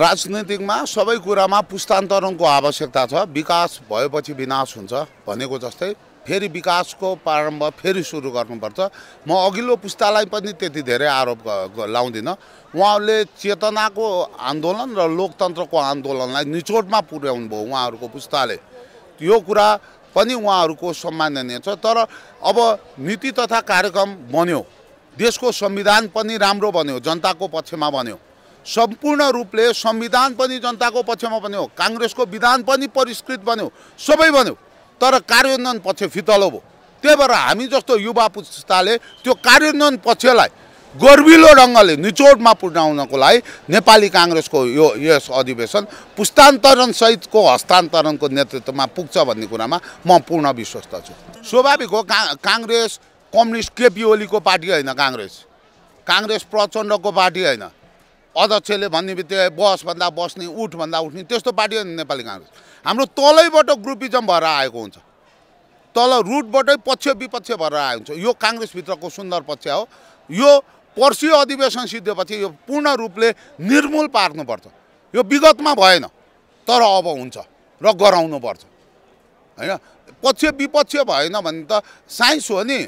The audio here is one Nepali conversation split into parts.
राजनीतिकमा सबै कुरामा पुस्तान्तरणको आवश्यकता छ विकास भएपछि विनाश हुन्छ भनेको जस्तै फेरि विकासको प्रारम्भ फेरि सुरु गर्नुपर्छ म अघिल्लो पुस्तालाई पनि त्यति धेरै आरोप लाउँदिनँ उहाँहरूले चेतनाको आन्दोलन र लोकतन्त्रको आन्दोलनलाई निचोटमा भयो उहाँहरूको पुस्ताले यो कुरा पनि उहाँहरूको सम्माननीय छ तर अब नीति तथा कार्यक्रम बन्यो देशको संविधान पनि राम्रो बन्यो जनताको पक्षमा बन्यो सम्पूर्ण रूपले संविधान पनि जनताको पक्षमा बन्यो काङ्ग्रेसको विधान पनि परिष्कृत बन्यो सबै बन्यो तर कार्यान्वयन पक्ष फितलो भयो त्यही भएर हामी जस्तो युवा पुस्ताले त्यो कार्यान्वयन पक्षलाई गर्विलो ढङ्गले निचोटमा पुर्याउनको लागि नेपाली काङ्ग्रेसको यो यस अधिवेशन पुस्तान्तरणसहितको हस्तान्तरणको नेतृत्वमा पुग्छ भन्ने कुरामा म पूर्ण विश्वस्त छु स्वाभाविक हो का काङ्ग्रेस कम्युनिस्ट केपी ओलीको पार्टी होइन काङ्ग्रेस काङ्ग्रेस प्रचण्डको पार्टी होइन अध्यक्षले भन्ने बित्तिकै बसभन्दा बस्ने उठभन्दा उठ्ने त्यस्तो पार्टी हो नि नेपाली काङ्ग्रेस हाम्रो तलैबाट ग्रुपिजम भएर आएको हुन्छ तल रुटबाटै पक्ष विपक्ष भएर आएको हुन्छ यो काङ्ग्रेसभित्रको सुन्दर पक्ष हो यो पर्सि अधिवेशन सिद्धेपछि यो पूर्ण रूपले निर्मूल पार्नुपर्छ यो विगतमा भएन तर अब हुन्छ र गराउनुपर्छ होइन पक्ष विपक्ष भएन भने त साइन्स हो नि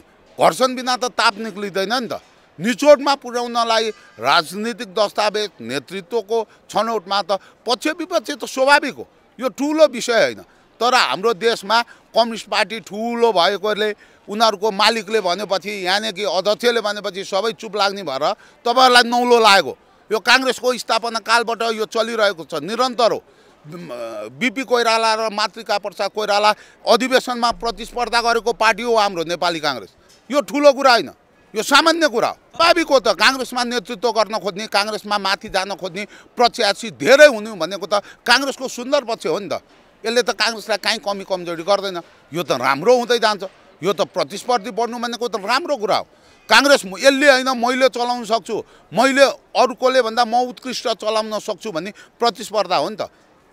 घर्षण बिना त ताप निक्लिँदैन नि त निचोडमा पुर्याउनलाई राजनीतिक दस्तावेज नेतृत्वको छनौटमा त पक्ष विपक्ष त स्वाभाविक हो यो ठुलो विषय होइन तर हाम्रो देशमा कम्युनिस्ट पार्टी ठुलो भएकोले उनीहरूको मालिकले भनेपछि कि अध्यक्षले भनेपछि सबै चुप लाग्ने भएर तपाईँहरूलाई नौलो लागेको यो काङ्ग्रेसको स्थापना कालबाट यो चलिरहेको छ निरन्तर हो बिपी कोइराला र मातृका प्रसाद कोइराला अधिवेशनमा प्रतिस्पर्धा गरेको पार्टी हो हाम्रो नेपाली काङ्ग्रेस यो ठुलो कुरा होइन यो सामान्य कुरा हो बाबीको त काङ्ग्रेसमा नेतृत्व गर्न खोज्ने काङ्ग्रेसमा माथि जान खोज्ने प्रत्याशी धेरै हुने भनेको त काङ्ग्रेसको सुन्दर पक्ष हो नि त यसले त काङ्ग्रेसलाई काहीँ कमी कमजोरी गर्दैन यो त राम्रो हुँदै जान्छ यो त प्रतिस्पर्धी बढ्नु भनेको त राम्रो कुरा हो काङ्ग्रेस यसले होइन मैले चलाउन सक्छु मैले अरूकोले भन्दा म उत्कृष्ट चलाउन सक्छु भन्ने प्रतिस्पर्धा हो नि त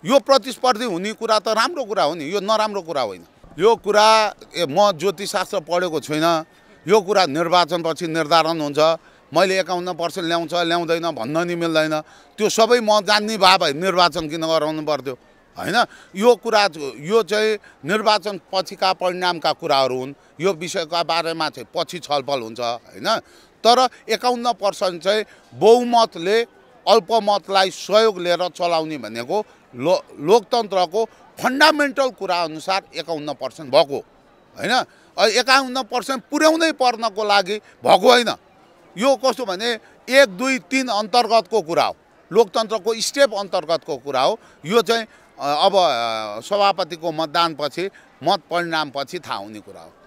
यो प्रतिस्पर्धी हुने कुरा त राम्रो कुरा हो नि यो नराम्रो कुरा होइन यो कुरा ए म ज्योतिषशास्त्र पढेको छुइनँ यो कुरा निर्वाचनपछि निर्धारण हुन्छ मैले एकाउन्न पर्सेन्ट ल्याउँछ ल्याउँदैन भन्न नि मिल्दैन त्यो सबै म जान्ने भए भए निर्वाचन किन गराउनु पर्थ्यो होइन यो कुरा यो चाहिँ निर्वाचन पछिका परिणामका कुराहरू हुन् यो विषयका बारेमा चाहिँ पछि छलफल हुन्छ होइन तर एकाउन्न पर्सेन्ट चाहिँ बहुमतले अल्पमतलाई सहयोग लिएर चलाउने भनेको लो लोकतन्त्रको फन्डामेन्टल कुराअनुसार एकाउन्न पर्सेन्ट भएको होइन एकाउन्न पर्सेन्ट पुर्याउनै पर्नको लागि भएको होइन यो कस्तो भने एक दुई तिन अन्तर्गतको कुरा हो लोकतन्त्रको स्टेप अन्तर्गतको कुरा हो यो चाहिँ अब सभापतिको मतदानपछि मत परिणामपछि थाहा हुने कुरा हो